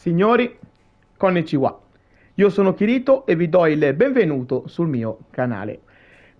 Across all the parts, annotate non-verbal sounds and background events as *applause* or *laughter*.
Signori, konnichiwa. Io sono Kirito e vi do il benvenuto sul mio canale.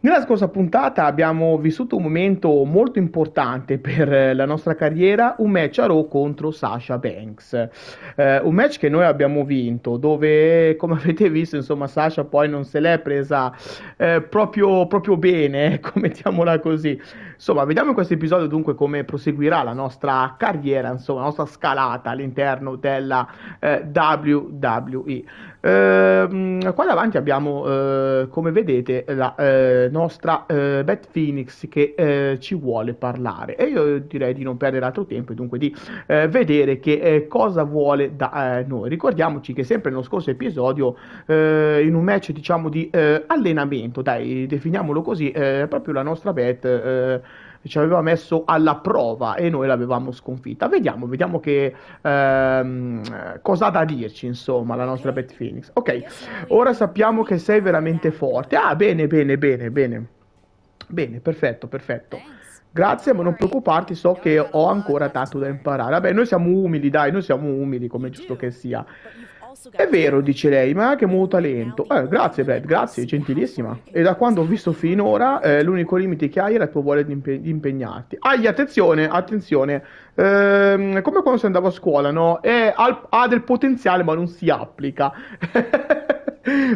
Nella scorsa puntata abbiamo vissuto un momento molto importante per eh, la nostra carriera, un match a Raw contro Sasha Banks. Eh, un match che noi abbiamo vinto, dove come *laughs* avete visto, insomma, Sasha poi non se l'è presa eh, proprio, proprio bene, *laughs* ecco, mettiamola così. Insomma, vediamo in questo episodio dunque come proseguirà la nostra carriera, insomma, la nostra scalata all'interno della eh, WWE. Ehm, qua davanti abbiamo, eh, come vedete, la eh, nostra eh, Beth Phoenix che eh, ci vuole parlare e io direi di non perdere altro tempo e dunque di eh, vedere che eh, cosa vuole da eh, noi. Ricordiamoci che sempre nello scorso episodio eh, in un match diciamo di allenamento, dai, definiamolo così, proprio la nostra Beth ci aveva messo alla prova e noi l'avevamo sconfitta. Vediamo, vediamo che ehm, cosa ha da dirci, insomma, la nostra Pet Phoenix. Ok, ora sappiamo che sei veramente forte. Ah, bene, bene, bene, bene. Bene, perfetto, perfetto. Grazie, ma non preoccuparti, so che ho ancora tanto da imparare. Vabbè, noi siamo umili, dai, noi siamo umili, come giusto che sia. È vero, dice lei, ma che molto talento. Eh, grazie, Brad, grazie, gentilissima. E da quando ho visto finora, eh, l'unico limite che hai è la tua voglia di, impe- di impegnarti. Agli, attenzione, attenzione. Ehm, come quando si andava a scuola, no? È, ha, del potenziale, ma non si applica. *laughs*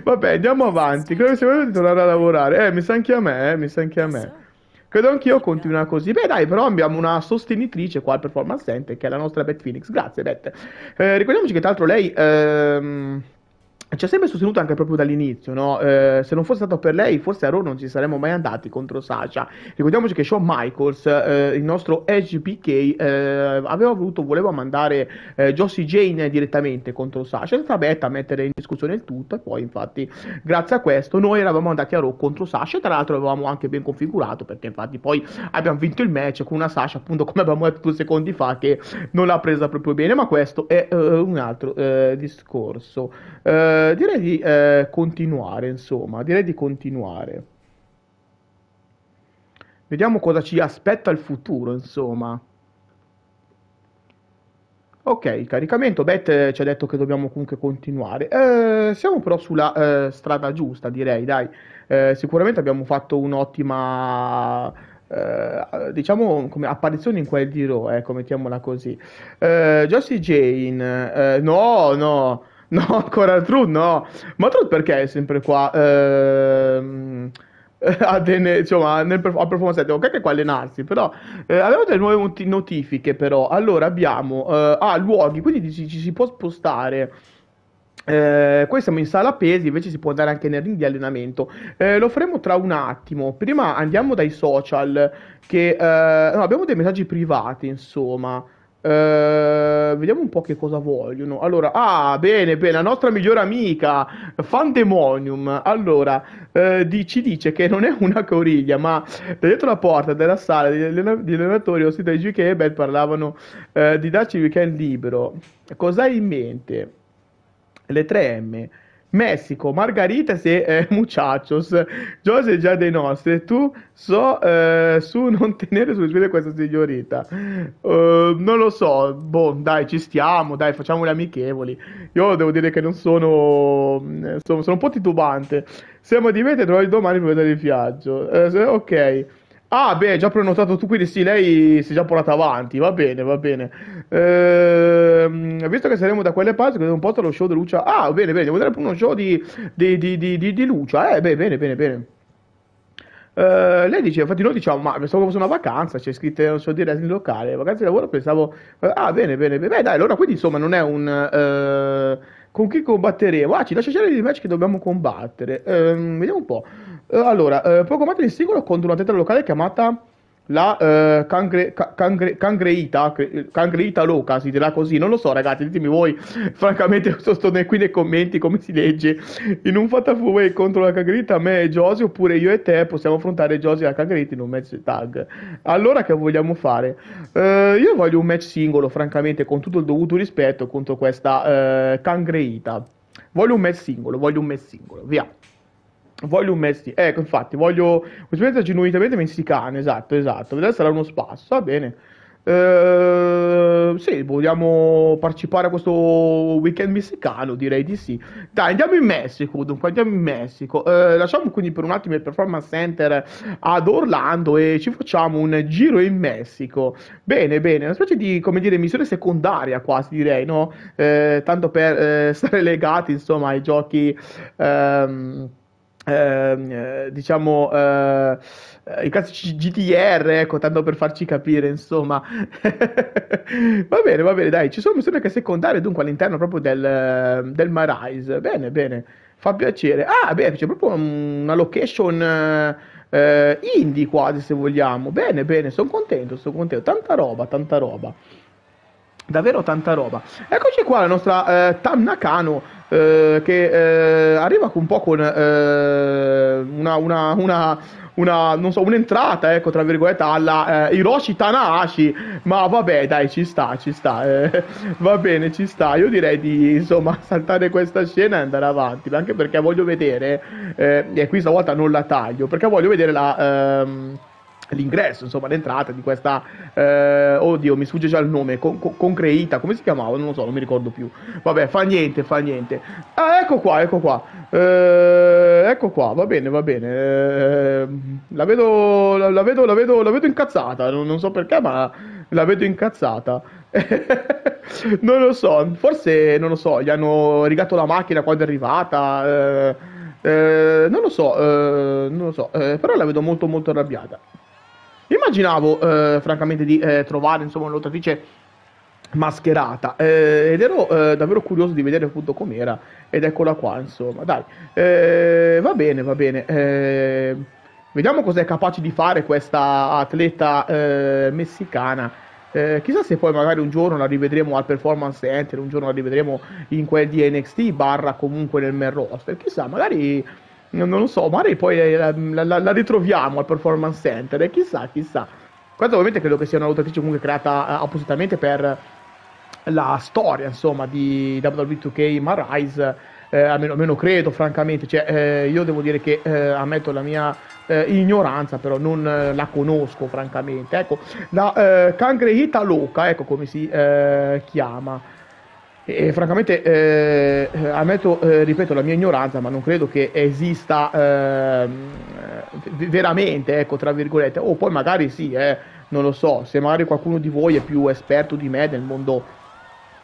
Vabbè, andiamo avanti. Credo che sia di tornare a lavorare. Eh, mi sa anche a me, eh, mi sa anche a me. Credo anch'io continua così. Beh, dai, però abbiamo una sostenitrice qua al Performance Center, che è la nostra Beth Phoenix. Grazie, Beth. Eh, ricordiamoci che, tra l'altro, lei. Ehm ci ha sempre sostenuto anche proprio dall'inizio, no? eh, se non fosse stato per lei, forse a Raw non ci saremmo mai andati contro Sasha. Ricordiamoci che Shawn Michaels, eh, il nostro Edge eh, aveva voluto, voleva mandare eh, Josie Jane direttamente contro Sasha, è stata a mettere in discussione il tutto e poi infatti grazie a questo noi eravamo andati a Raw contro Sasha, tra l'altro avevamo anche ben configurato perché infatti poi abbiamo vinto il match con una Sasha appunto come abbiamo detto due secondi fa che non l'ha presa proprio bene, ma questo è eh, un altro eh, discorso. Eh, eh, direi di eh, continuare, insomma, direi di continuare. Vediamo cosa ci aspetta il futuro, insomma. Ok, caricamento, Beth eh, ci ha detto che dobbiamo comunque continuare. Eh, siamo però sulla eh, strada giusta, direi, dai. Eh, sicuramente abbiamo fatto un'ottima, eh, diciamo, come apparizione in quel giro, ecco, mettiamola così. Eh, Josie Jane, no, no, No, ancora Truth no. Ma Truth perché è sempre qua? Ehm... ADN, *laughs* insomma, nel, a Performance 7, ok che qua allenarsi, però eh, abbiamo delle nuove notifiche però, allora abbiamo, eh, ah, luoghi, quindi ci, ci si può spostare, eh, qui siamo in sala pesi, invece si può andare anche nel ring di allenamento. Eh, lo faremo tra un attimo. Prima andiamo dai social, che eh, no, abbiamo dei messaggi privati, insomma. Eh, vediamo un po' che cosa vogliono. Allora, ah, bene, bene, la nostra migliore amica, Fandemonium. Allora, uh, di, ci dice che non è una coriglia, ma da dietro la porta della sala degli, allen- allenatori ossia sito GK e Bell parlavano uh, di darci il weekend libero. Cos'hai in mente? Le 3M. Messico, margaritas se eh, *laughs* muchachos. José già dei nostri. Tu so eh, su non tenere sulle spine questa signorita. Uh, non lo so. Boh, dai, ci stiamo, dai, facciamoli amichevoli. Io devo dire che non sono. Insomma, mm, sono un po' titubante. Siamo di mete, domani per vedere il viaggio. Eh, ok. Ah, beh, già prenotato tu, quindi sì, lei si è già portata avanti. Va bene, va bene. Ehm, visto che saremo da quelle parti, credo un po' lo show di Lucia. Ah, bene, bene, devo vedere pure uno show di, di, di, di, di Lucia. Eh, beh, bene, bene, bene. Uh, lei dice, infatti noi diciamo, ma pensavo fosse una vacanza, c'è scritto, non so dire, in locale, vacanze di lavoro, pensavo, uh, ah bene, bene, bene, beh dai, allora quindi insomma non è un... Uh, con chi combatteremo? Ah, ci lascia scegliere i match che dobbiamo combattere. Um, vediamo un po'. Eh, allora, eh, poi combattere in singolo contro una teta locale chiamata la eh, cangre, ca, cangre, cangreita, eh, cangreita loca, si dirà così, non lo so ragazzi, ditemi voi, *laughs* francamente sto, sto qui nei commenti come si legge, in un fattafuway contro la cangreita me e Josi oppure io e te possiamo affrontare Josi e la cangreita in un match tag, allora che vogliamo fare? Eh, io voglio un match singolo, francamente, con tutto il dovuto rispetto contro questa eh, cangreita, voglio un match singolo, voglio un match singolo, via. Voglio un mezzo. Ecco, infatti, voglio un'esperienza genuinamente messicana. Esatto, esatto. Vedete, sarà uno spasso. Va bene. Uh, sì, vogliamo partecipare a questo weekend messicano, direi di sì. Dai, andiamo in Messico, dunque andiamo in Messico. Uh, lasciamo quindi per un attimo il performance center ad Orlando e ci facciamo un giro in Messico. Bene, bene, una specie di, come dire, missione secondaria quasi direi, no? Uh, tanto per eh, *laughs* stare legati, insomma, ai giochi... Um, Ehm, eh, diciamo eh, i classici GTR, ecco, tanto per farci capire, insomma. *laughs* va bene, va bene, dai, ci sono missioni anche secondarie dunque all'interno proprio del, del Marise. Bene, bene, fa piacere. Ah, beh, c'è proprio una location eh, indie quasi, se vogliamo. Bene, bene, sono contento, sono contento. Tanta roba, tanta roba. Davvero tanta roba. Eccoci qua la nostra eh, Tam Nakano eh, che eh, arriva un po' con eh, una, una, una una, non so, un'entrata, ecco, tra virgolette, alla eh, Hiroshi Tanahashi. Ma vabbè, dai, ci sta, ci sta. Eh, va bene, ci sta. Io direi di, insomma, *laughs* saltare questa scena e andare avanti. Anche perché voglio vedere, eh, e qui stavolta non la taglio, perché voglio vedere la... Ehm l'ingresso, insomma, l'entrata di questa. Eh, oddio, mi sfugge già il nome. Con, con, concreita, come si chiamava? Non lo so, non mi ricordo più. Vabbè, fa niente, fa niente. Ah, ecco qua, ecco qua. Eh, ecco qua, va bene, va bene. Eh, la, vedo, la, la, vedo, la, vedo, la vedo incazzata. Non, non so perché, ma la vedo incazzata. *laughs* non lo so, forse non lo so. Gli hanno rigato la macchina quando è arrivata. Eh, eh, non lo so, eh, non lo so, eh, però la vedo molto molto arrabbiata immaginavo, eh, francamente, di eh, trovare insomma, una lottatrice mascherata eh, ed ero eh, davvero curioso di vedere appunto com'era ed eccola qua insomma dai eh, va bene va bene eh, vediamo cosa è capace di fare questa atleta messicana eh, chissà se poi magari un giorno la rivedremo al Performance Center, un giorno la rivedremo in quel di NXT, barra comunque nel main roster. Chissà, magari non lo so, magari poi eh, la, la, la ritroviamo al Performance Center e eh, chissà, chissà. Questa ovviamente credo che sia una lottatrice comunque creata eh, appositamente per la storia, insomma, di WWE 2K, ma eh, almeno, almeno, credo, francamente, cioè, eh, io devo dire che eh, ammetto la mia ignoranza, però non la conosco, francamente. Ecco, la eh, Cangrehita Loca, ecco come si chiama. E, francamente, eh, ammetto, eh, ripeto, la mia ignoranza, ma non credo che esista ehm, eh, veramente, ecco, tra virgolette. O poi magari sì, eh, non lo so, se magari qualcuno di voi è più esperto di me nel mondo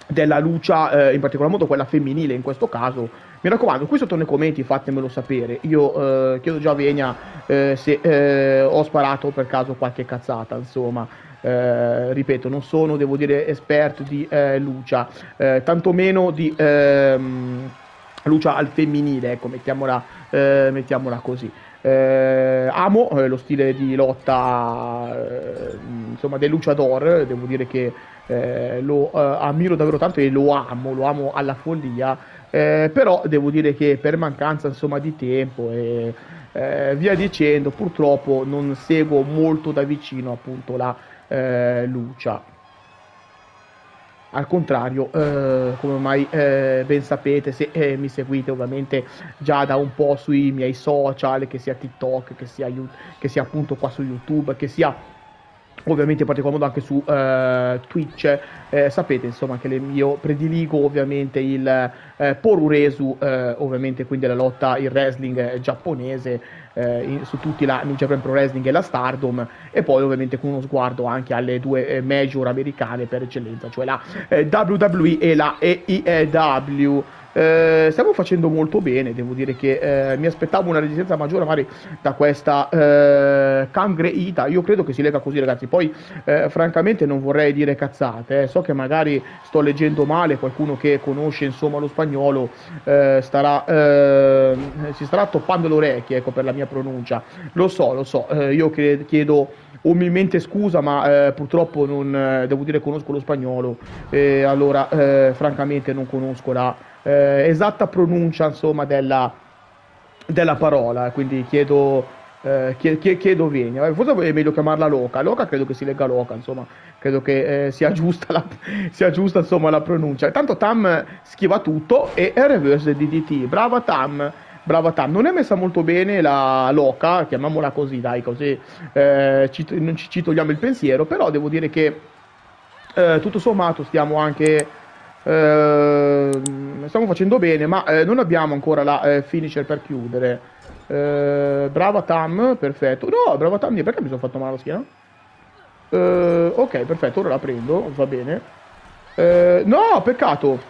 della lucia, eh, in particolar modo quella femminile in questo caso, mi raccomando, qui sotto nei commenti fatemelo sapere. Io eh, chiedo già a Venia se ho sparato per caso qualche cazzata, insomma. Eh, ripeto, non sono, devo dire, esperto di eh, Lucia, eh, tantomeno di ehm, Lucia al femminile, ecco, mettiamola, eh, mettiamola così. Eh, amo eh, lo stile di lotta eh, insomma del Luciador, devo dire che eh, lo ammiro davvero tanto e lo amo, lo amo alla follia, però devo dire che per mancanza insomma di tempo e via dicendo purtroppo non seguo molto da vicino appunto la eh, Lucia. Al contrario, eh, come ormai eh, ben sapete, se eh, mi seguite ovviamente già da un po' sui miei social, che sia TikTok, che sia, che sia appunto qua su YouTube, che sia ovviamente in particolar modo anche su eh, Twitch eh, sapete insomma che io prediligo ovviamente il eh, Poruresu eh, ovviamente quindi la lotta il wrestling eh, giapponese eh, in, su tutti la New Pro Wrestling e la Stardom e poi ovviamente con uno sguardo anche alle due major americane per eccellenza cioè la WWE e la EIW eh, stiamo facendo molto bene, devo dire che eh, mi aspettavo una resistenza maggiore magari da questa eh, Cangre Ita, io credo che si lega così ragazzi, poi eh, francamente non vorrei dire cazzate, eh. so che magari sto leggendo male, qualcuno che conosce insomma lo spagnolo eh, starà, si starà toppando le orecchie ecco, per la mia pronuncia, lo so, lo so, io chiedo umilmente scusa, ma eh, purtroppo non eh, devo dire conosco lo spagnolo, eh, allora francamente non conosco la eh, esatta pronuncia insomma, della, della, parola, quindi chiedo, eh, chiedo, chiedo Venia, eh, forse è meglio chiamarla Loca, Loca credo che si legga Loca, insomma, credo che eh, sia *laughs* giusta, la, sia giusta insomma, la pronuncia. intanto Tam schiva tutto e è reverse DDT, brava Tam! brava Tam. Non è messa molto bene la Loca, chiamiamola così, dai, così eh, ci, non ci, ci, togliamo il pensiero, però devo dire che eh, tutto sommato stiamo anche eh, stiamo facendo bene, ma eh, non abbiamo ancora la eh, finisher per chiudere. Eh, brava Tam, perfetto. No, brava Tam, perché mi sono fatto male la schiena? Eh, ok, perfetto, ora la prendo, va bene. Eh, no, peccato.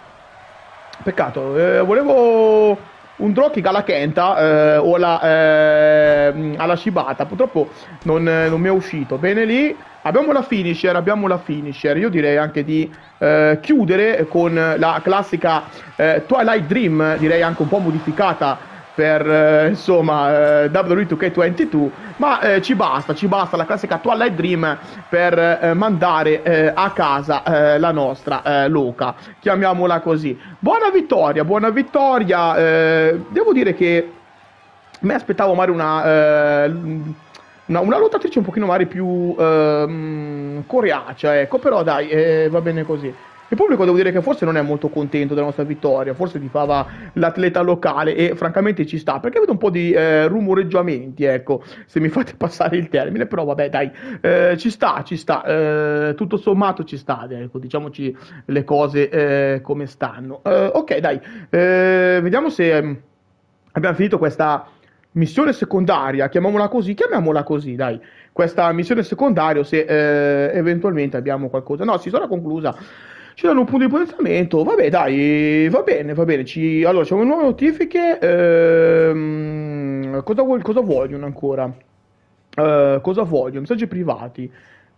Peccato, eh, volevo un dropkick alla Kenta eh, o alla, eh, alla Shibata. Purtroppo non, eh, non, mi è uscito. Bene lì. Abbiamo la finisher, abbiamo la finisher. Io direi anche di eh, chiudere con la classica eh, Twilight Dream, direi anche un po' modificata per eh, insomma eh, W2K22 ma eh, ci basta ci basta la classica Twilight Dream per eh, mandare eh, a casa eh, la nostra Luca chiamiamola così buona vittoria buona vittoria devo dire che mi aspettavo magari una una, una lottatrice un pochino magari più eh, coriacea, ecco, però dai, eh, va bene così. Il pubblico devo dire che forse non è molto contento della nostra vittoria, forse fava l'atleta locale e francamente ci sta, perché vedo un po' di eh, rumoreggiamenti, ecco, se mi fate passare il termine, però vabbè dai, eh, ci sta, ci sta, eh, tutto sommato ci sta, ecco, diciamoci le cose eh, come stanno. Eh, ok dai, eh, vediamo se ehm, abbiamo finito questa missione secondaria, chiamiamola così, chiamiamola così, dai. Questa missione secondaria, se eh, eventualmente abbiamo qualcosa. No, si sarà conclusa ci danno un punto di potenziamento. Vabbè, dai, va bene, va bene. Ci... Allora, c'è nuove notifiche. Ehm, cosa, vuol... cosa, vogliono ancora? Eh, cosa vogliono? Messaggi privati.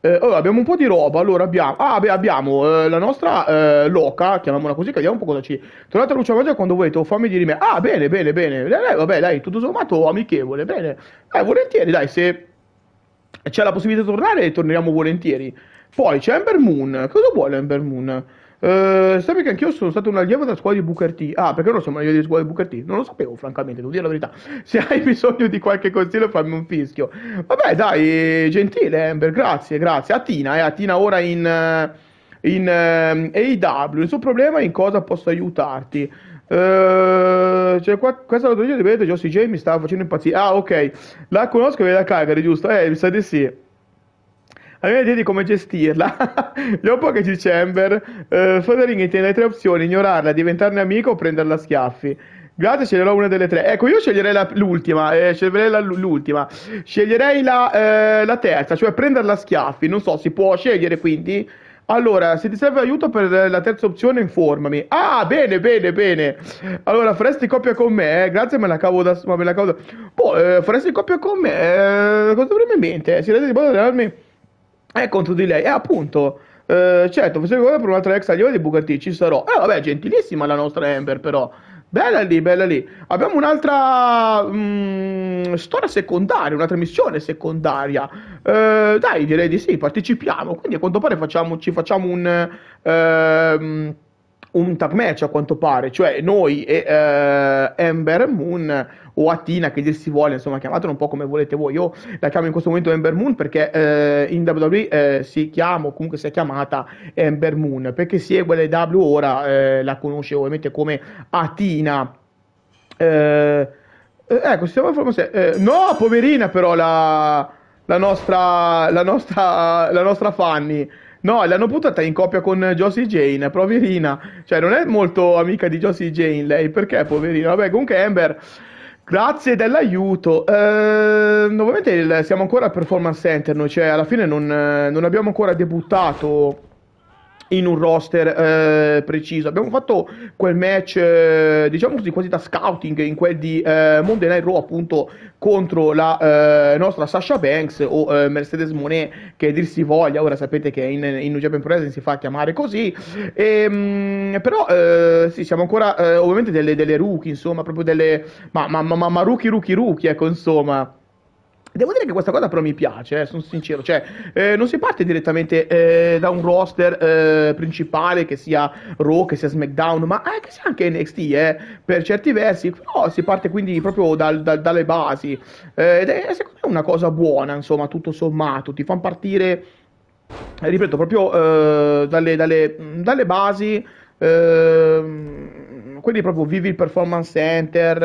Eh, allora, abbiamo un po' di roba. Allora, abbiamo, ah, beh, abbiamo eh, la nostra eh, loca, chiamiamola così, vediamo un po' cosa ci. Tornate a Lucia Maggia quando volete, ho fame di me. Ah, bene, bene, bene. Eh, eh, vabbè, dai, tutto sommato amichevole, bene. Dai, volentieri, dai, se c'è la possibilità di tornare, torneremo volentieri. Poi c'è Ember Moon. Cosa vuole Ember Moon? Uh, eh, sappi che anch'io sono stato un allievo della squadra di Booker T. Ah, perché non sono un allievo di scuola di Booker T? Non lo sapevo, francamente, devo dire la verità. *laughs* Se hai bisogno di qualche consiglio, fammi un fischio. Vabbè, dai, gentile Amber, grazie, grazie. Atina, eh, Atina ora in, eh, in um, eh, AW. Il suo problema è in cosa posso aiutarti. Uh, cioè, qua, questa è la teoria di vedete, Josie J mi stava facendo impazzire. Ah, ok. La conosco e viene da Calgary, giusto? Eh, mi sa di sì aveva idea di come gestirla. *laughs* Dopo che c'è Chamber, eh, Soderin intende le tre opzioni, ignorarla, diventarne amico o prenderla a schiaffi. Grazie, sceglierò una delle tre. Ecco, io sceglierei la, l'ultima, eh, sceglierei la, l'ultima. Sceglierei la, eh, la terza, cioè prenderla a schiaffi. Non so, si può scegliere quindi... Allora, se ti serve aiuto per la terza opzione, informami. Ah, bene, bene, bene. Allora, faresti coppia con me? Eh? Grazie, me la cavo da... Ma me la cavo da... Boh, eh, faresti coppia con me? Eh, cosa dovremmo in mente? Si rende di modo di darmi è contro di lei. E appunto, eh, certo, se vuoi per un'altra ex allieva di Bugatti ci sarò. Eh vabbè, gentilissima la nostra Amber però. Bella lì, bella lì. Abbiamo un'altra mh, mm, storia secondaria, un'altra missione secondaria. Eh, dai, direi di sì, partecipiamo. Quindi a quanto pare facciamo, ci facciamo un... Ehm, un tag match a quanto pare, cioè noi e uh, eh, Ember Moon o Atina, che dir si vuole, insomma, chiamatelo un po' come volete voi. Io la chiamo in questo momento Ember Moon perché eh, in WWE eh, si chiama, o comunque si è chiamata Ember Moon, perché si è segue la W ora, eh, la conosce ovviamente come Atina. Eh, eh, ecco, stiamo formando... Eh, no, poverina però la, la, nostra, la, nostra, la nostra Fanny. No, l'hanno buttata in coppia con Josie Jane, poverina. Cioè, non è molto amica di Josie Jane lei, perché poverina? Vabbè, comunque Amber Grazie dell'aiuto. Eh, nuovamente il, siamo ancora al performance center, noi cioè alla fine non, eh, non abbiamo ancora debuttato in un roster eh, preciso. Abbiamo fatto quel match, eh, diciamo così, quasi da scouting in quel di eh, Monday Night Raw, appunto, contro la eh, nostra Sasha Banks o eh, Mercedes Monet, che dir si voglia, ora sapete che in, in New Japan Pro si fa chiamare così. E, ehm, mh, però eh, sì, siamo ancora eh, ovviamente delle, delle, rookie, insomma, proprio delle... Ma, ma, ma, ma rookie, rookie, rookie, ecco, insomma. Devo dire che questa cosa però mi piace, eh, sono sincero, cioè eh, non si parte direttamente eh, da un roster eh, principale che sia Raw, che sia SmackDown, ma eh, che sia anche NXT eh, per certi versi, però si parte quindi proprio dal, dal, dalle basi ed è secondo me una cosa buona, insomma, tutto sommato, ti fanno partire, ripeto, proprio dalle, dalle, dalle, basi ehm, quelli proprio vivi il performance center,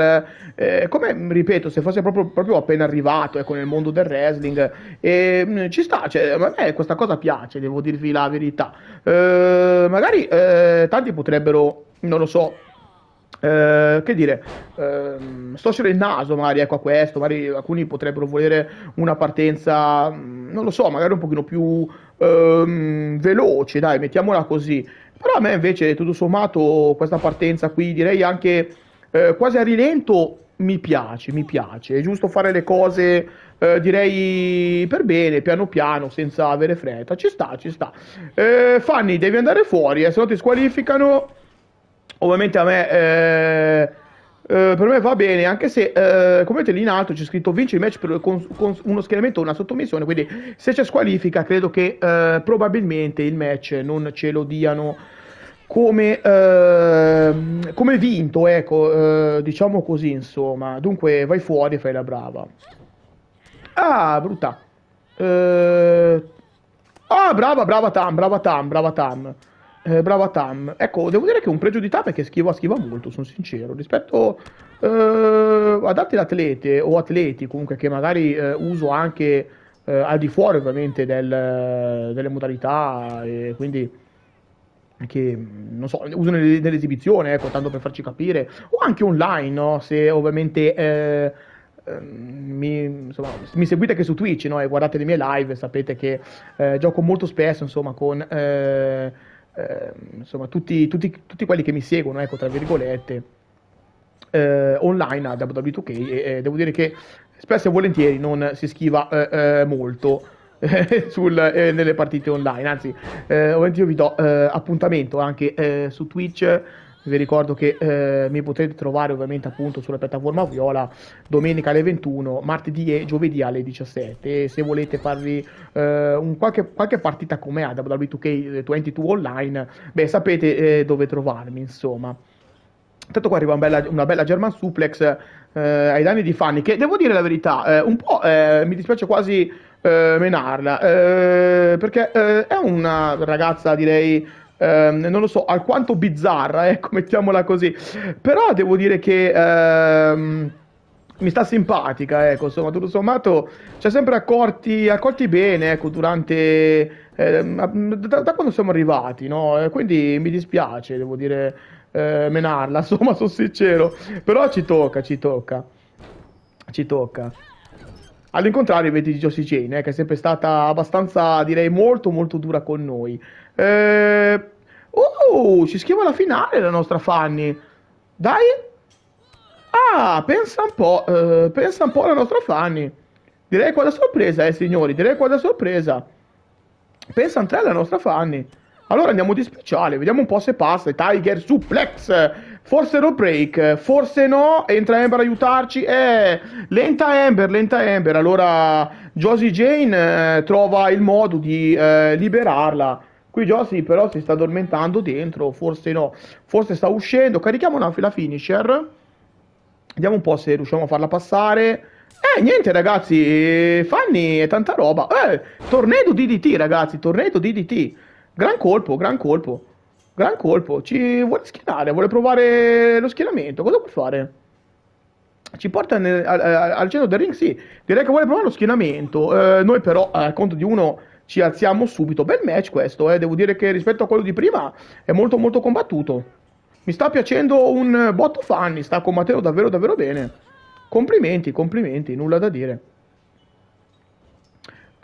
eh, eh, come ripeto, se fosse proprio, proprio, appena arrivato ecco, nel mondo del wrestling, eh, ci sta, cioè, a me questa cosa piace, devo dirvi la verità. Eh, magari eh, tanti potrebbero, non lo so, eh, che dire, ehm, storcere il naso magari ecco, a questo, magari alcuni potrebbero volere una partenza, mm, non lo so, magari un pochino più ehm, veloce, dai, mettiamola così. Però a me invece, tutto sommato, questa partenza qui direi anche eh, quasi a rilento mi piace, mi piace. È giusto fare le cose, eh, direi, per bene, piano piano, senza avere fretta. Ci sta, ci sta. Eh, Fanni, devi andare fuori, eh, se no ti squalificano. Ovviamente a me... Eh, eh, per me va bene, anche se uh, come vedete lì in alto c'è scritto vince il match per, con, con, uno schieramento o una sottomissione, quindi se c'è squalifica credo che uh, probabilmente il match non ce lo diano come, come vinto, ecco, diciamo così insomma. Dunque vai fuori e fai la brava. Ah, brutta. ah, brava, brava Tam, brava Tam, brava Tam. Eh, brava Tam. Ecco, devo dire che è un pregio di Tam è che schiva, schiva molto, sono sincero. Rispetto eh, ad altri atlete o atleti comunque che magari eh, uso anche eh, al di fuori ovviamente del, delle modalità e quindi che non so, uso nell'esibizione, ecco, tanto per farci capire, o anche online, no? Se ovviamente... Eh, ehm, mi, insomma, mi, seguite anche su Twitch no? e guardate le mie live, sapete che eh, gioco molto spesso insomma, con Ehm, insomma, tutti, tutti, tutti, quelli che mi seguono, ecco, tra virgolette, eh, online a WWE2K e, e, devo dire che spesso e volentieri non si schiva eh, eh molto. *laughs* Sul, eh, nelle partite online anzi eh, ovviamente io vi do appuntamento anche su Twitch vi ricordo che eh, mi potete trovare ovviamente appunto sulla piattaforma Viola domenica alle 21, martedì e giovedì alle 17. E se volete farvi eh, un qualche, qualche, partita come a w 2 k 22 eh, online, beh, sapete eh, dove trovarmi, insomma. Intanto qua arriva una bella, una bella German suplex eh, ai danni di Fanny, che devo dire la verità, eh, un po' mi dispiace quasi menarla, perché è una ragazza direi eh, non lo so, alquanto bizzarra, ecco, *laughs* mettiamola così. Però devo dire che... Ehm, mi sta simpatica, ecco, insomma, tutto sommato ci ha sempre accorti, accorti bene, ecco, durante... Eh, da, da, quando siamo arrivati, no? quindi mi dispiace, devo dire, eh, menarla, *laughs* insomma, sono sincero. Però ci tocca, ci tocca. Ci tocca. All'incontrario, vedi Josie Jane, eh, che è sempre stata abbastanza, direi, molto molto dura con noi. Eh, oh, uh, ci schiva la finale la nostra Fanny. Dai. Ah, pensa un po', eh, pensa un po' alla nostra Fanny. Direi qua da sorpresa, eh, signori, direi qua da sorpresa. Pensa un po' alla nostra Fanny. Allora andiamo di speciale, vediamo un po' se passa. Tiger suplex, forse no break, forse no. Entra Ember a aiutarci. Eh, lenta Ember, lenta Ember. Allora Josie Jane eh, trova il modo di eh, liberarla. Qui Josi però si sta addormentando dentro, forse no, forse sta uscendo. Carichiamo una, la finisher. Vediamo un po' se riusciamo a farla passare. Eh, niente ragazzi, Fanny è tanta roba. Eh, tornado DDT ragazzi, tornado DDT. Gran colpo, gran colpo. Gran colpo, ci vuole schienare, vuole provare lo schienamento. Cosa vuol fare? Ci porta nel, al, al, centro del ring? Sì, direi che vuole provare lo schienamento. Eh, noi però, eh, conto di uno ci alziamo subito. Bel match questo, eh. devo dire che rispetto a quello di prima è molto molto combattuto. Mi sta piacendo un botto Fanni, sta con Matteo davvero davvero bene. Complimenti, complimenti, nulla da dire.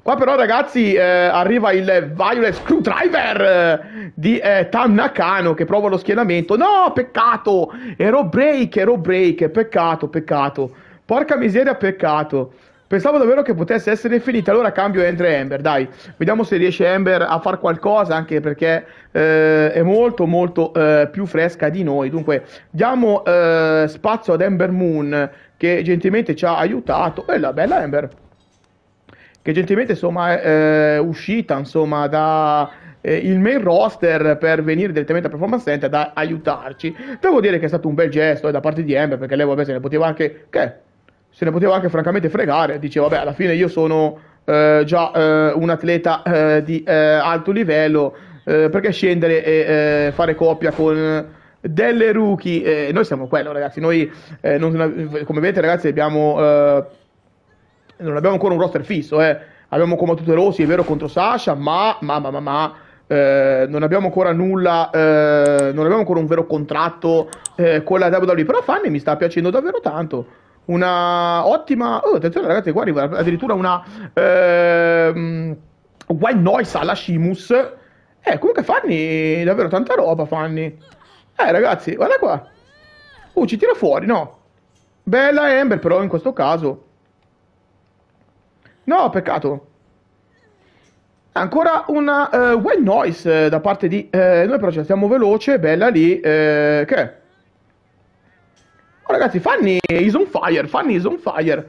Qua però ragazzi eh, arriva il Violet Screwdriver eh, di eh, Tam Nakano che prova lo schienamento. No, peccato! Ero break, ero break, peccato, peccato. Porca miseria, peccato. Pensavo davvero che potesse essere finita, allora cambio entra Ember, dai, vediamo se riesce Ember a fare qualcosa, anche perché eh, è molto molto eh, più fresca di noi. Dunque, diamo eh, spazio ad Ember Moon, che gentilmente ci ha aiutato, bella, bella Ember, che gentilmente insomma è eh, uscita insomma da... Eh, il main roster per venire direttamente a Performance Center ad aiutarci. Devo dire che è stato un bel gesto eh, da parte di Ember perché lei vabbè se ne poteva anche... Che? se ne poteva anche francamente fregare, diceva vabbè alla fine io sono eh, già eh, un atleta eh, di eh, alto livello, eh, perché scendere e fare coppia con delle rookie, noi siamo quello ragazzi, noi non, come vedete ragazzi abbiamo, non abbiamo ancora un roster fisso, abbiamo combattuto Rossi è vero contro Sasha, ma ma ma ma, ma eh, non abbiamo ancora nulla, eh, non abbiamo ancora un vero contratto eh, con la WWE, però Fanny mi sta piacendo davvero tanto una ottima. Oh, attenzione, ragazzi, qua arriva addirittura una ehm, white noise alla Shimus. Eh, comunque Fanny, davvero tanta roba, Fanny. Eh, ragazzi, guarda qua. Uh, ci tira fuori, no? Bella Ember, però, in questo caso. No, peccato. Ancora una uh, white noise eh, da parte di... Eh, noi però ci stiamo veloce, bella lì. Eh, che è? ragazzi, Fanny is on fire, Fanny is on fire.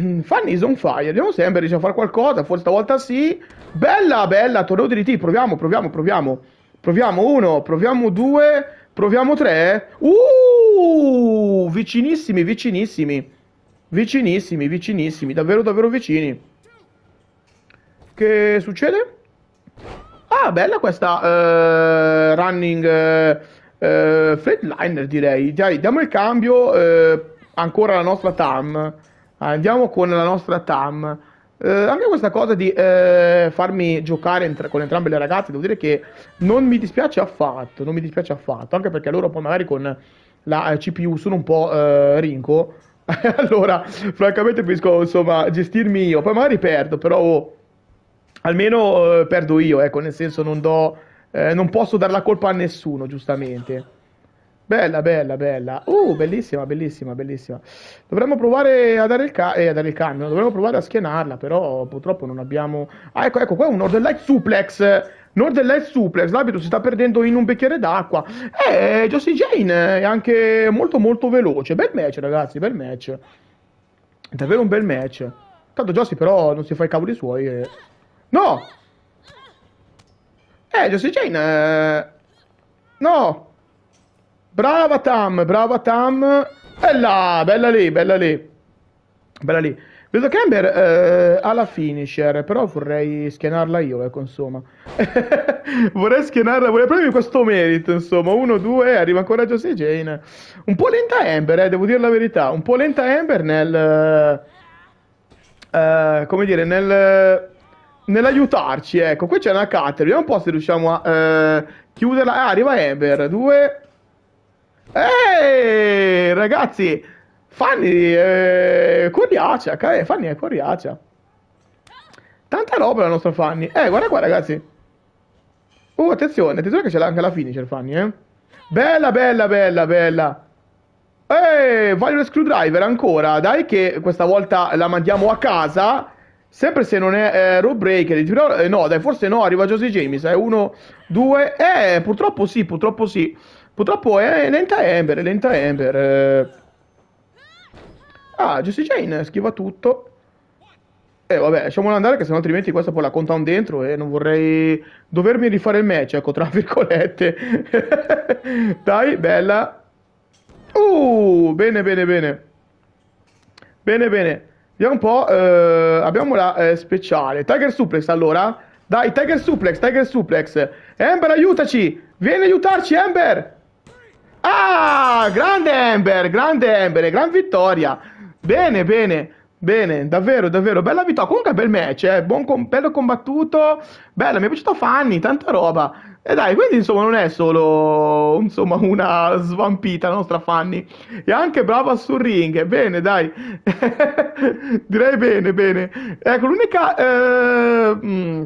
Mm, Fanny is on fire, vediamo sempre, Amber riesce a fare qualcosa, forse stavolta sì. Bella, bella, torneo di ritiro, proviamo, proviamo, proviamo. Proviamo uno, proviamo due, proviamo tre. Uh, vicinissimi, vicinissimi. Vicinissimi, vicinissimi, davvero, davvero vicini. Che succede? Ah, bella questa uh, running... Uh, eh, Flatliner direi, dai diamo il cambio eh, ancora la nostra TAM, andiamo con la nostra TAM. Eh, anche questa cosa di eh, farmi giocare con entrambe le ragazze, devo dire che non mi dispiace affatto, non mi dispiace affatto, anche perché loro poi magari con la eh, CPU sono un po' eh, rinco, *laughs* allora francamente preferisco insomma gestirmi io, poi magari perdo, però oh, almeno perdo io, ecco, nel senso non do eh, non posso dar la colpa a nessuno, giustamente. Bella, bella, bella. Uh, bellissima, bellissima, bellissima. Dovremmo provare a dare il, ca- eh, a dare il cambio, dovremmo provare a schienarla, però purtroppo non abbiamo... Ah, ecco, ecco, qua è un Northern Light Suplex. Northern Light Suplex, l'abito si sta perdendo in un bicchiere d'acqua. Eh, Jossie Jane è anche molto molto veloce. Bel match, ragazzi, bel match. Davvero un bel match. Tanto Jossie, però non si fa i cavoli suoi e... No! Eh, Josie Jane... Eh... No! Brava Tam, brava Tam. Bella, bella lì, bella lì. Bella lì. Vedo che Amber eh, ha la finisher, però vorrei schienarla io, ecco, insomma. *laughs* vorrei schienarla, vorrei prendermi questo merito, insomma. Uno, due, eh, arriva ancora Josie Jane. Un po' lenta Amber, eh, devo dire la verità. Un po' lenta Amber nel... Eh, eh come dire, nel nell'aiutarci, ecco, qui c'è una cater, vediamo un po' se riusciamo a eh, chiuderla. Ah, arriva Ember, due. Ehi, ragazzi, Fanny è eh, coriacea, eh, Fanny è coriacea. Tanta roba la nostra Fanny. Eh, guarda qua, ragazzi. Oh, uh, attenzione, attenzione che c'è anche la finisher Fanny, eh. Bella, bella, bella, bella. Ehi, voglio screwdriver ancora, dai che questa volta la mandiamo a casa Sempre se non è eh, Breaker, però, eh, no, dai, forse no, arriva Josie James, è 1, 2, eh, purtroppo sì, purtroppo sì. Purtroppo è lenta Ember, è lenta Ember. Eh. Ah, Josie Jane schiva tutto. E eh, vabbè, lasciamola andare che se no altrimenti questa poi la conta un dentro e non vorrei dovermi rifare il match, ecco, tra *laughs* virgolette. *laughs* Dai, bella. Uh, bene, bene, bene. Bene, bene. Vediamo un po', eh, abbiamo la eh, speciale. Tiger Suplex, allora. Dai, Tiger Suplex, Tiger Suplex. Ember, aiutaci! Vieni aiutarci, Ember! Ah, grande Ember, grande Ember, gran vittoria. Bene, bene. Bene, davvero, davvero, bella vittoria. Comunque bel match, eh. Buon com bello combattuto. Bella, mi è piaciuto Fanny, tanta roba. E dai, quindi insomma non è solo insomma, una svampita la nostra Fanny, è anche brava sul ring, bene dai, *laughs* direi bene, bene. Ecco, l'unica... Eh, mh, mm,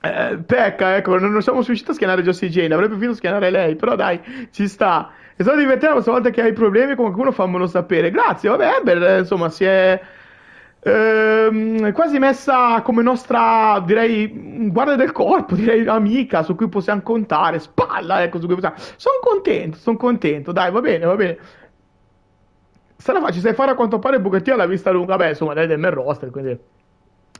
eh, pecca, ecco, non siamo riusciti a schienare Josie Jane, avrei preferito schienare lei, però dai, ci sta. E sono divertente la prossima volta che hai problemi con qualcuno fammelo sapere. Grazie, vabbè, Ember, insomma, si è ehm, quasi messa come nostra, direi, guardia del corpo, direi amica su cui possiamo contare, spalla, ecco, su cui possiamo... Sono contento, sono contento, dai, va bene, va bene. Sarà facile, sai fare a quanto pare Bucattia la vista lunga, beh, insomma, lei è del Mel Roster, quindi...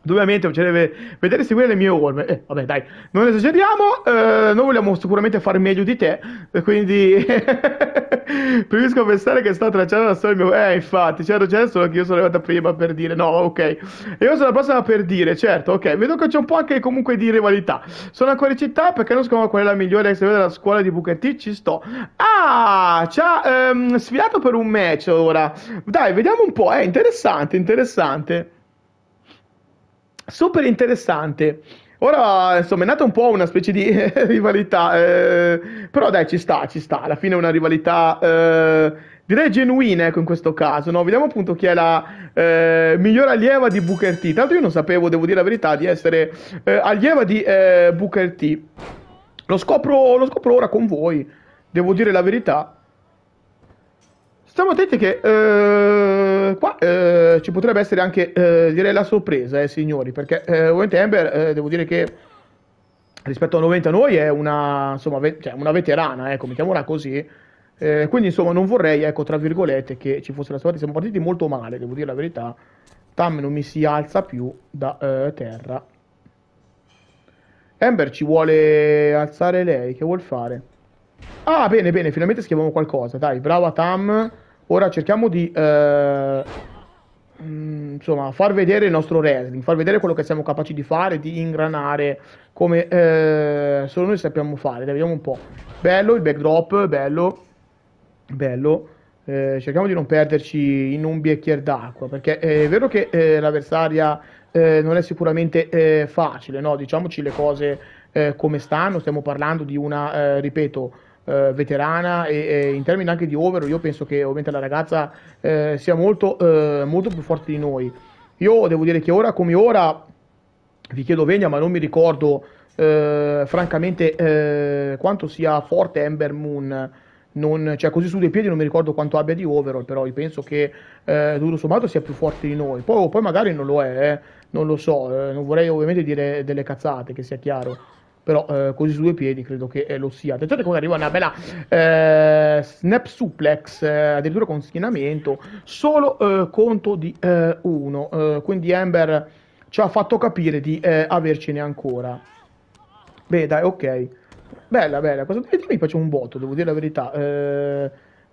Ovviamente deve vedere e seguire le mie orme. Eh, vabbè, dai, non esageriamo. Eh, noi vogliamo sicuramente fare meglio di te. Quindi, *laughs* preferisco pensare che sto tracciando la storia. Mio... Eh, infatti, certo, certo, cioè, solo che io sono arrivata prima per dire no, ok. E io sono la prossima per dire, certo, ok. Vedo che c'è un po' anche comunque di rivalità. Sono ancora in città perché non scopo qual è la migliore ex della scuola di Buchetti. Ci sto. Ah, ci ha ehm, sfidato per un match ora. Dai, vediamo un po'. È eh, interessante, interessante super interessante. Ora, insomma, è nata un po' una specie di *laughs* rivalità, eh, però dai, ci sta, ci sta. Alla fine è una rivalità, eh, direi genuina, ecco, in questo caso, no? Vediamo appunto chi è la eh, migliore allieva di Booker T. Tra l'altro io non sapevo, devo dire la verità, di essere eh, allieva di eh, Booker T. Lo scopro, lo scopro ora con voi, devo dire la verità stiamo attenti che eh, qua eh, ci potrebbe essere anche eh, direi la sorpresa, eh, signori, perché eh, Went Amber eh, devo dire che rispetto a 90 noi è una, insomma, ve- cioè una veterana, ecco, mettiamola così. Eh, quindi insomma non vorrei, ecco, tra virgolette, che ci fosse la sorpresa. Siamo partiti molto male, devo dire la verità. Tam non mi si alza più da eh, terra. Amber ci vuole alzare lei, che vuol fare? Ah, bene, bene, finalmente scriviamo qualcosa. Dai, brava Tam. Ora cerchiamo di... Eh, mm, insomma, far vedere il nostro wrestling, far vedere quello che siamo capaci di fare, di ingranare come eh, solo noi sappiamo fare. Dai, vediamo un po'. Bello il backdrop, bello, bello. Eh, cerchiamo di non perderci in un bicchiere d'acqua, perché eh, è vero che eh, l'avversaria eh, non è sicuramente eh, facile, no? Diciamoci le cose come stanno, stiamo parlando di una, ripeto, eh, veterana e, e, in termini anche di over io penso che ovviamente la ragazza eh, sia molto, eh, molto più forte di noi. Io devo dire che ora come ora, vi chiedo venia ma non mi ricordo eh, francamente eh, quanto sia forte Ember Moon. Non, cioè così su dei piedi non mi ricordo quanto abbia di overall, però io penso che eh, tutto sommato sia più forte di noi. Poi, poi magari non lo è, eh, non lo so, eh, non vorrei ovviamente dire delle cazzate, che sia chiaro però eh, così su due piedi credo che eh, lo sia. Attenzione come arriva una bella eh, snap suplex, eh, addirittura con schienamento, solo eh, conto di 1, eh, quindi Ember ci ha fatto capire di avercene ancora. Beh dai, ok. Bella, bella, cosa devo Mi piace un botto, devo dire la verità.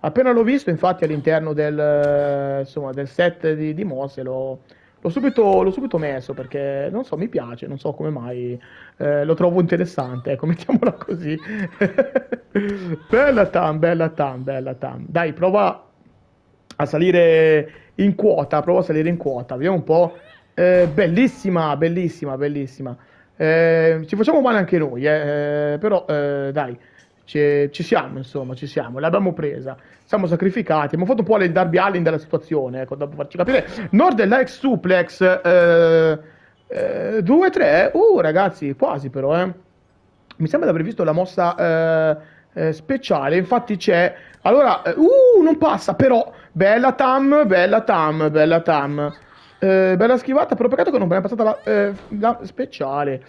appena l'ho visto, infatti, all'interno del, del set di, di Mosse l'ho L'ho subito, l'ho subito, messo perché non so, mi piace, non so come mai. Eh, lo trovo interessante, ecco, *laughs* mettiamola così. *laughs* bella Tam, bella Tam, bella Tam. Dai, prova a salire in quota, prova a salire in quota, vediamo un po'. Eh, bellissima, bellissima, bellissima. Eh, ci facciamo male anche noi, eh, eh, però eh, dai ci, ci siamo, insomma, ci siamo, l'abbiamo presa, siamo sacrificati, abbiamo fatto un po' il Darby Allin della situazione, ecco, dopo farci capire. Nord e l'ex suplex, 2-3, eh, eh, uh ragazzi, quasi però, eh. Mi sembra di aver visto la mossa eh, eh, speciale, infatti c'è... Allora, eh, uh, non passa, però, bella Tam, bella Tam, bella Tam. bella schivata, però peccato che non è passata la, la speciale.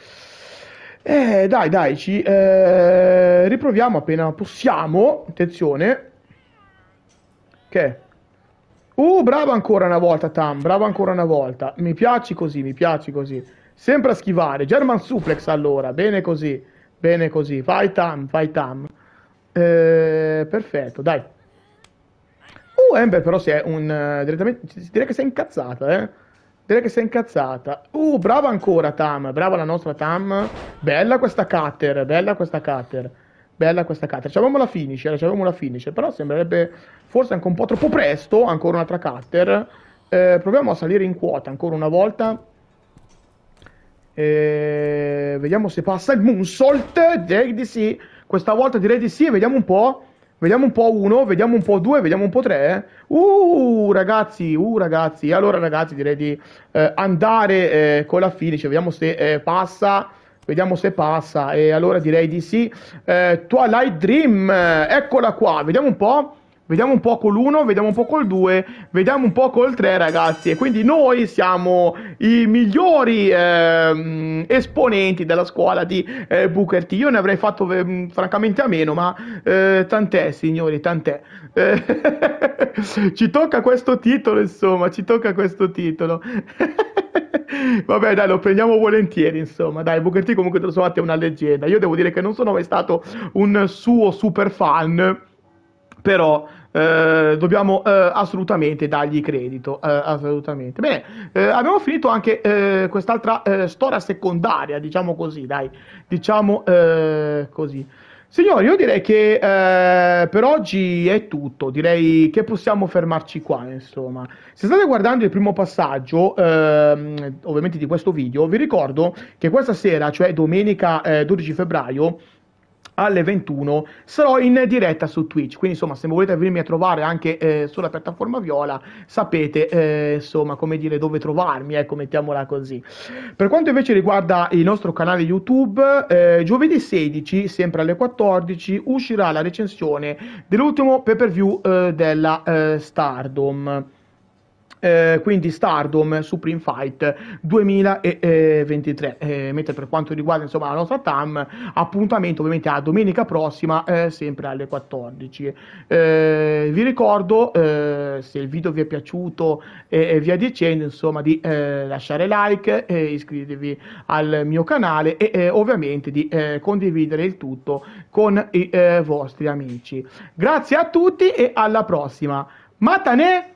Eh, dai, dai, ci eh, riproviamo appena possiamo. Attenzione. Che? Uh, bravo ancora una volta, Tam. Bravo ancora una volta. Mi piaci così, mi piaci così. Sempre a schivare. German suplex allora. Bene così. Bene così. Fai Tam, fai Tam. Eh, perfetto, dai. Uh, Ember però si è un... Uh, direttamente... Direi che si è incazzata, eh. Direi che si è incazzata. Uh, brava ancora Tam, brava la nostra Tam. Bella questa cutter, bella questa cutter. Bella questa cutter. C'avevamo la finisher, eh, c'avevamo la finisher, però sembrerebbe forse anche un po' troppo presto, ancora un'altra cutter. Eh, proviamo a salire in quota ancora una volta. Eh, vediamo se passa il moonsault. Direi di sì. Questa volta direi di sì vediamo un po' Vediamo un po' uno, vediamo un po' due, vediamo un po' tre. Eh. Uh, ragazzi, uh, ragazzi. Allora, ragazzi, direi di eh, andare eh, con la finish. Vediamo se eh, passa. Vediamo se passa. E allora direi di sì. Eh, Twilight Dream, eh, eccola qua. Vediamo un po'. Vediamo un po' con l'1, vediamo un po' col 2, vediamo un po' col 3 ragazzi. E quindi noi siamo i migliori eh, esponenti della scuola di eh, Booker T. Io ne avrei fatto eh, francamente a meno, ma eh, tant'è signori, tant'è. Eh, *laughs* ci tocca questo titolo insomma, ci tocca questo titolo. *laughs* Vabbè, dai, lo prendiamo volentieri, insomma. Dai, Booker T comunque tutto sommato è una leggenda. Io devo dire che non sono mai stato un suo super fan, però eh, dobbiamo eh, assolutamente dargli credito. Eh, assolutamente. Bene, eh, abbiamo finito anche eh, quest'altra storia secondaria, diciamo così, dai, diciamo così. Signori, io direi che eh, per oggi è tutto, direi che possiamo fermarci qua, insomma. Se state guardando il primo passaggio, ehm, ovviamente di questo video, vi ricordo che questa sera, cioè domenica eh, 12 febbraio, alle 21 sarò in diretta su Twitch. Quindi, insomma, se volete venirmi a trovare anche eh, sulla piattaforma viola, sapete eh, insomma come dire dove trovarmi, ecco, mettiamola così. Per quanto invece riguarda il nostro canale YouTube, eh, giovedì 16, sempre alle 14, uscirà la recensione dell'ultimo pay per view eh, della eh, Stardom. Eh, quindi Stardom Supreme Fight 2023 eh, eh, mentre per quanto riguarda insomma, la nostra TAM appuntamento ovviamente a domenica prossima eh, sempre alle 14 eh, vi ricordo eh, se il video vi è piaciuto e, via dicendo insomma di lasciare like iscrivervi al mio canale e ovviamente di condividere il tutto con i vostri amici grazie a tutti e alla prossima Matane!